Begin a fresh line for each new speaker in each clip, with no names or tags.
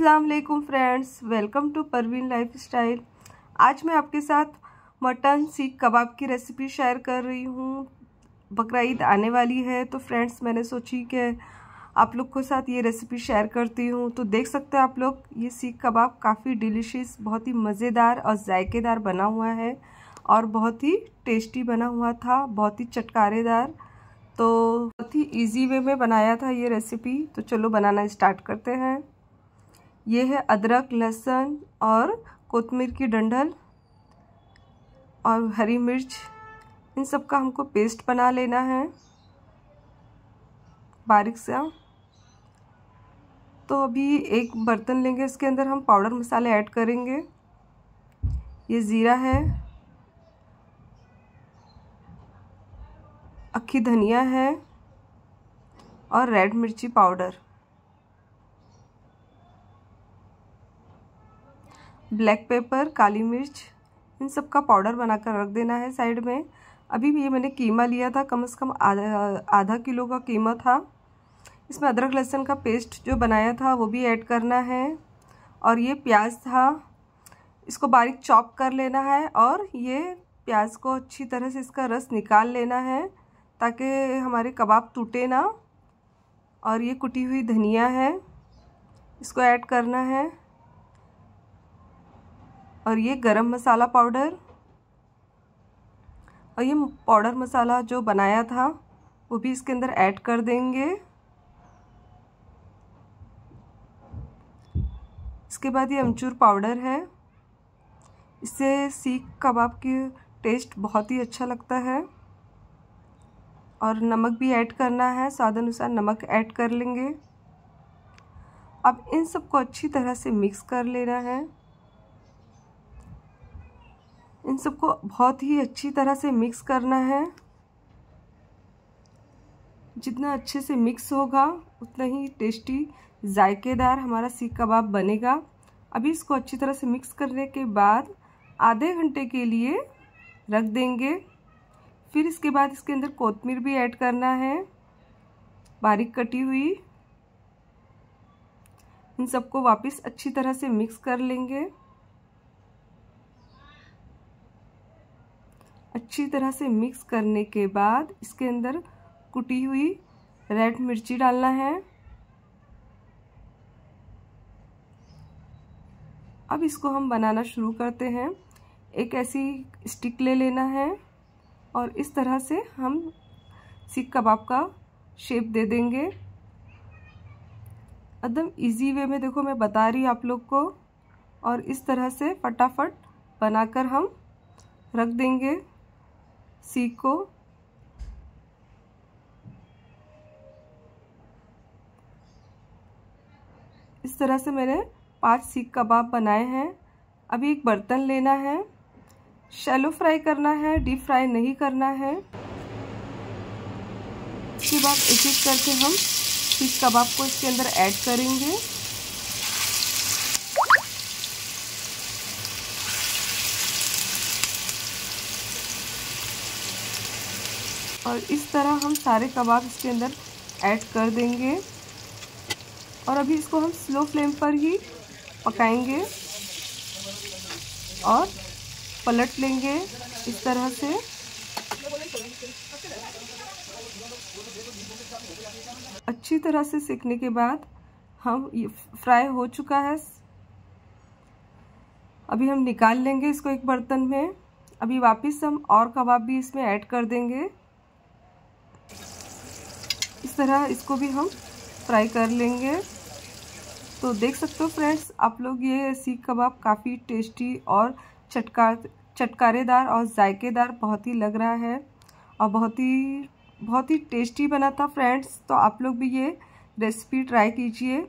अस्सलाम वालेकुम friends welcome to Parveen lifestyle आज मैं आपके साथ मटन सीख कबाब की रेसिपी शेयर कर रही हूँ बकर आने वाली है तो फ्रेंड्स मैंने सोची कि आप लोग के साथ ये रेसिपी शेयर करती हूँ तो देख सकते हो आप लोग ये सीख कबाब काफ़ी डिलीशियस बहुत ही मज़ेदार और जायकेदार बना हुआ है और बहुत ही टेस्टी बना हुआ था बहुत ही चटकारेदार तो बहुत ही इजी वे में बनाया था ये रेसिपी तो चलो बनाना स्टार्ट करते हैं ये है अदरक लहसुन और कोतमीर की डंडल और हरी मिर्च इन सब का हमको पेस्ट बना लेना है बारीक सा तो अभी एक बर्तन लेंगे इसके अंदर हम पाउडर मसाले ऐड करेंगे ये ज़ीरा है अक्खी धनिया है और रेड मिर्ची पाउडर ब्लैक पेपर काली मिर्च इन सब का पाउडर बनाकर रख देना है साइड में अभी भी ये मैंने कीमा लिया था कम से कम आधा आधा किलो का कीमा था इसमें अदरक लहसुन का पेस्ट जो बनाया था वो भी ऐड करना है और ये प्याज था इसको बारीक चॉप कर लेना है और ये प्याज को अच्छी तरह से इसका रस निकाल लेना है ताकि हमारे कबाब टूटे ना और ये कुटी हुई धनिया है इसको ऐड करना है और ये गरम मसाला पाउडर और ये पाउडर मसाला जो बनाया था वो भी इसके अंदर ऐड कर देंगे इसके बाद ये अमचूर पाउडर है इससे सीख कबाब की टेस्ट बहुत ही अच्छा लगता है और नमक भी ऐड करना है स्वाद अनुसार नमक ऐड कर लेंगे अब इन सबको अच्छी तरह से मिक्स कर लेना है इन सबको बहुत ही अच्छी तरह से मिक्स करना है जितना अच्छे से मिक्स होगा उतना ही टेस्टी जायकेदार हमारा सीख कबाब बनेगा अभी इसको अच्छी तरह से मिक्स करने के बाद आधे घंटे के लिए रख देंगे फिर इसके बाद इसके अंदर कोतमीर भी ऐड करना है बारीक कटी हुई इन सबको वापस अच्छी तरह से मिक्स कर लेंगे अच्छी तरह से मिक्स करने के बाद इसके अंदर कुटी हुई रेड मिर्ची डालना है अब इसको हम बनाना शुरू करते हैं एक ऐसी स्टिक ले लेना है और इस तरह से हम सीख कबाब का शेप दे देंगे एकदम इजी वे में देखो मैं बता रही आप लोग को और इस तरह से फटाफट बनाकर हम रख देंगे सीखो इस तरह से मैंने पांच सीख कबाब बनाए हैं अभी एक बर्तन लेना है शैलो फ्राई करना है डीप फ्राई नहीं करना है इसके बाद एक एक करके हम सीख कबाब को इसके अंदर ऐड करेंगे और इस तरह हम सारे कबाब इसके अंदर ऐड कर देंगे और अभी इसको हम स्लो फ्लेम पर ही पकाएंगे और पलट लेंगे इस तरह से अच्छी तरह से सीखने के बाद हम ये फ्राई हो चुका है अभी हम निकाल लेंगे इसको एक बर्तन में अभी वापस हम और कबाब भी इसमें ऐड कर देंगे तरह इसको भी हम फ्राई कर लेंगे तो देख सकते हो फ्रेंड्स आप लोग ये सीख कबाब काफ़ी टेस्टी और चटका चटकारेदार और जायकेदार बहुत ही लग रहा है और बहुत ही बहुत ही टेस्टी बना था फ्रेंड्स तो आप लोग भी ये रेसिपी ट्राई कीजिए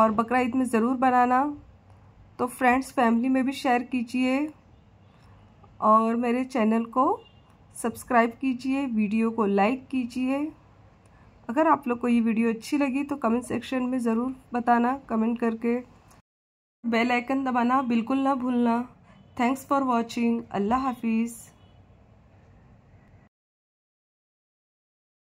और बकरा ईद में ज़रूर बनाना तो फ्रेंड्स फैमिली में भी शेयर कीजिए और मेरे चैनल को सब्सक्राइब कीजिए वीडियो को लाइक कीजिए अगर आप लोग को ये वीडियो अच्छी लगी तो कमेंट सेक्शन में ज़रूर बताना कमेंट करके बेल आइकन दबाना बिल्कुल ना भूलना थैंक्स फॉर वॉचिंग अल्लाह हाफिज़